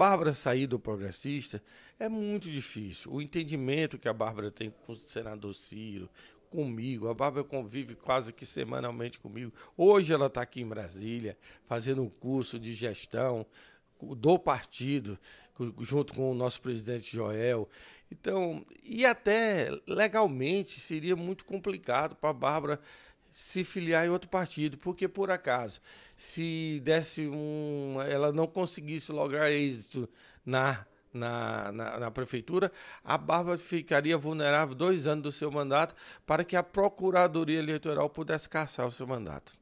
Bárbara sair do progressista é muito difícil. O entendimento que a Bárbara tem com o senador Ciro, comigo, a Bárbara convive quase que semanalmente comigo. Hoje ela está aqui em Brasília fazendo um curso de gestão do partido, junto com o nosso presidente Joel. Então, e até legalmente seria muito complicado para a Bárbara se filiar em outro partido, porque por acaso, se desse um, ela não conseguisse lograr êxito na, na, na, na prefeitura, a Bárbara ficaria vulnerável dois anos do seu mandato para que a Procuradoria Eleitoral pudesse caçar o seu mandato.